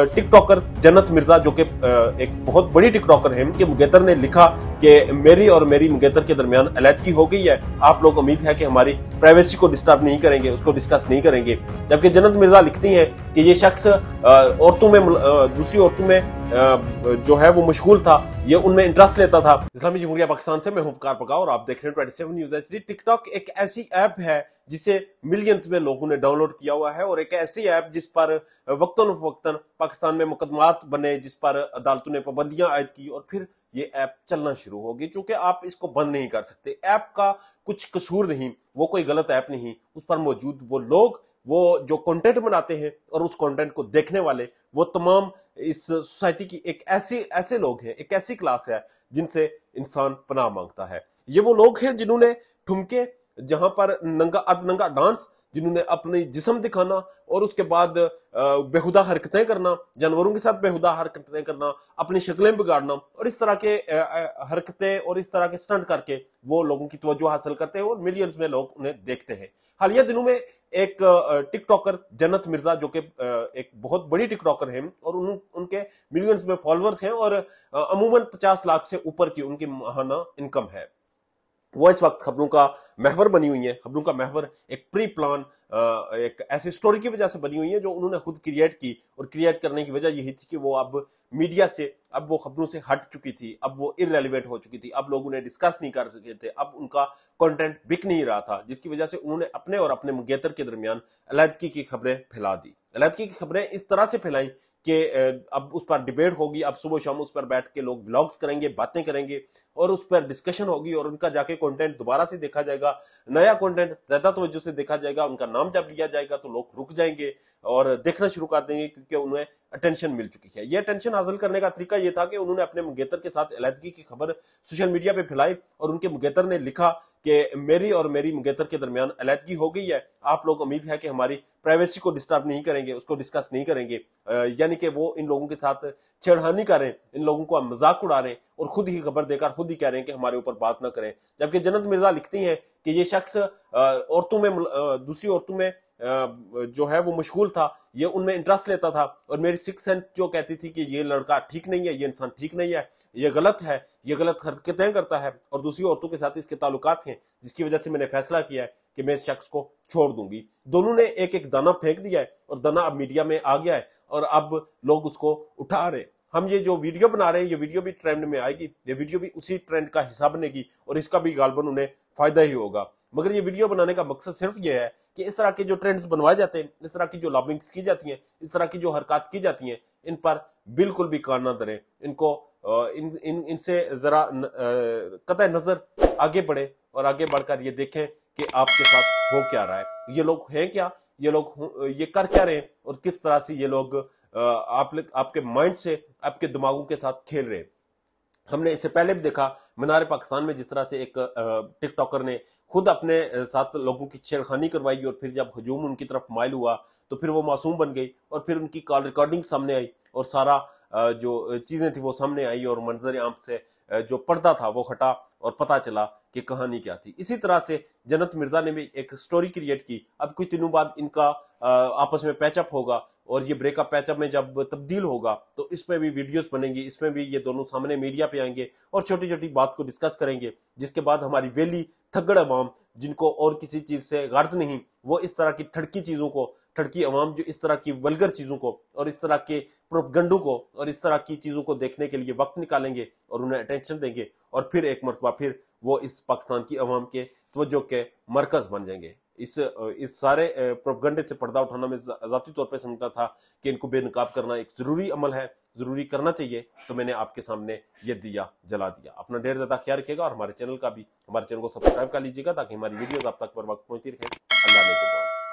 TikToker जन्नत मिर्जा जो कि एक बहुत बड़ी टिकटॉकर है उनके मुगेतर ने लिखा कि मेरी और मेरी मुगेतर के दरमियान अलीदगी हो गई है आप लोग उम्मीद है कि हमारी प्राइवेसी को डिस्टर्ब नहीं करेंगे उसको डिस्कस नहीं करेंगे जबकि जन्नत मिर्जा लिखती हैं कि ये शख्स औरतों में दूसरी औरतों में जो है वो मशगूल था ये उनमें इंटरेस्ट लेता था इस्लामी जमहूरिया पाकिस्तान से मैं हुफकार पका और आप देख रहे हैं ट्वेंटी न्यूज एच टिकटॉक एक ऐसी ऐप है जिसे मिलियंस में लोगों ने डाउनलोड किया हुआ है और एक ऐसी ऐप जिस पर वक्ता फवक्ता पाकिस्तान में मुकदमात बने जिस पर अदालतों ने पाबंदियां आयद की और फिर ये ऐप चलना शुरू होगी चूंकि आप इसको बंद नहीं कर सकते ऐप का कुछ कसूर नहीं वो कोई गलत ऐप नहीं उस पर मौजूद वो लोग वो जो कंटेंट बनाते हैं और उस कंटेंट को देखने वाले वो तमाम इस सोसाइटी की एक ऐसी ऐसे लोग हैं एक ऐसी क्लास है जिनसे इंसान पनाह मांगता है ये वो लोग हैं जिन्होंने ठुमके जहां पर नंगा अर्ध नंगा डांस जिन्होंने अपने जिसम दिखाना और उसके बाद बेहुदा हरकतें करना जानवरों के साथ बेहुदा हरकतें करना अपनी शक्लें बिगाड़ना और इस तरह के हरकतें और इस तरह के स्टंट करके वो लोगों की तवज्जो हासिल करते हैं और मिलियंस में लोग उन्हें देखते हैं हालिया दिनों में एक टिकटॉकर जन्नत मिर्जा जो कि एक बहुत बड़ी टिकटॉकर हैं और उन उनके मिलियंस में फॉलोअर्स हैं और अमूमन पचास लाख से ऊपर की उनकी माहाना इनकम है वो इस वक्त खबरों का महवर बनी हुई है खबरों का महवर एक प्री प्लान एक ऐसे स्टोरी की वजह से बनी हुई है जो उन्होंने खुद क्रिएट की और क्रिएट करने की वजह यही थी कि वो अब मीडिया से अब वो खबरों से हट चुकी थी अब वो इरेलीवेंट हो चुकी थी अब लोग उन्हें डिस्कस नहीं कर सके थे अब उनका कंटेंट बिक नहीं रहा था जिसकी वजह से उन्होंने अपने और अपने मुंगेतर के दरमियान अलहदगी की खबरें फैला दी अलहदगी की खबरें इस तरह से फैलाई कि अब उस पर डिबेट होगी अब सुबह शाम उस पर बैठ के लोग ब्लॉग्स करेंगे बातें करेंगे और उस पर डिस्कशन होगी और उनका जाके कंटेंट दोबारा से देखा जाएगा नया कंटेंट ज्यादा तवज्जो से देखा जाएगा उनका नाम जब लिया जाएगा तो लोग रुक जाएंगे और देखना शुरू कर देंगे क्योंकि उन्हें अटेंशन मिल चुकी है यह अटेंशन हासिल करने का तरीका यह था कि उन्होंने अपने मुगेतर के साथ अलहदगी की खबर सोशल मीडिया पर फैलाई और उनके मुगेतर ने लिखा कि मेरी और मेरी मंगेतर के दरमियान अलीदगी हो गई है आप लोग उम्मीद है कि हमारी प्राइवेसी को डिस्टर्ब नहीं करेंगे उसको डिस्कस नहीं करेंगे यानी कि वो इन लोगों के साथ छेड़हानी करें इन लोगों को मजाक उड़ा रहे हैं और खुद ही खबर देकर खुद ही कह रहे हैं कि हमारे ऊपर बात ना करें जबकि जन्नत मिर्जा लिखती हैं कि ये शख्स औरतों में दूसरी औरतों में जो है वो मशगूल था ये उनमें इंटरेस्ट लेता था और मेरी सिक्स सेंस जो कहती थी कि ये लड़का ठीक नहीं है ये इंसान ठीक नहीं है ये गलत है ये गलत हरकतें करता है और दूसरी औरतों के साथ इसके ताल्लुक हैं जिसकी वजह से मैंने फैसला किया है कि मैं इस शख्स को छोड़ दूंगी दोनों ने एक एक दाना फेंक दिया है और दाना अब मीडिया में आ गया है और अब लोग उसको उठा रहे हैं हम ये जो वीडियो बना रहे हैं ये वीडियो भी ट्रेंड में आएगी ये वीडियो भी उसी ट्रेंड का हिस्सा बनेगी और इसका भी गालबन उन्हें फायदा ही होगा मगर ये वीडियो बनाने का मकसद सिर्फ ये है कि इस तरह के जो ट्रेंड्स बनवाए जाते हैं इस तरह की जो लॉबिंग्स की जाती हैं इस तरह की जो हरकत की जाती हैं इन पर बिल्कुल भी कान ना धरें इनको इन इन इनसे ज़रा कत नज़र आगे बढ़े और आगे बढ़कर ये देखें कि आपके साथ हो क्या रहा है ये लोग हैं क्या ये लोग ये कर क्या रहे हैं और किस तरह से ये लोग आप आपके माइंड से आपके दिमागों के साथ खेल रहे हैं हमने इससे पहले भी देखा मीनार पाकिस्तान में जिस तरह से एक टिकटॉकर ने खुद अपने साथ लोगों की छेड़खानी करवाई और फिर जब हजूम उनकी तरफ माइल हुआ तो फिर वो मासूम बन गई और फिर उनकी कॉल रिकॉर्डिंग सामने आई और सारा जो चीज़ें थी वो सामने आई और मंजर आम से जो पर्दा था वो हटा और पता चला कि कहानी क्या थी इसी तरह से जन्नत मिर्जा ने भी एक स्टोरी क्रिएट की अब कुछ दिनों बाद इनका आपस में पैचअप होगा और ये ब्रेकअप पैचअप में जब तब्दील होगा तो इसमें भी वीडियोस बनेंगी इसमें भी ये दोनों सामने मीडिया पे आएंगे और छोटी छोटी बात को डिस्कस करेंगे जिसके बाद हमारी वेली थगड़ अवाम जिनको और किसी चीज़ से गर्ज नहीं वो इस तरह की ठड़की चीज़ों को ठड़की अवाम जो इस तरह की वलगर चीज़ों को और इस तरह के प्रोपगंडों को और इस तरह की चीज़ों को देखने के लिए वक्त निकालेंगे और उन्हें अटेंशन देंगे और फिर एक मरतबा फिर वो इस पाकिस्तान की अवाम के तवज्जो के मरकज़ बन जाएंगे इस इस सारे प्रोपगंडे से पर्दा उठाना मैं ज़ाती तौर पर समझता था कि इनको बेनकाब करना एक ज़रूरी अमल है ज़रूरी करना चाहिए तो मैंने आपके सामने ये दिया जला दिया अपना ढेर ज़्यादा ख्याल रखिएगा और हमारे चैनल का भी हमारे चैनल को सब्सक्राइब कर लीजिएगा ताकि हमारी वीडियोज़ आप तक पर वक्त पहुंचती रहे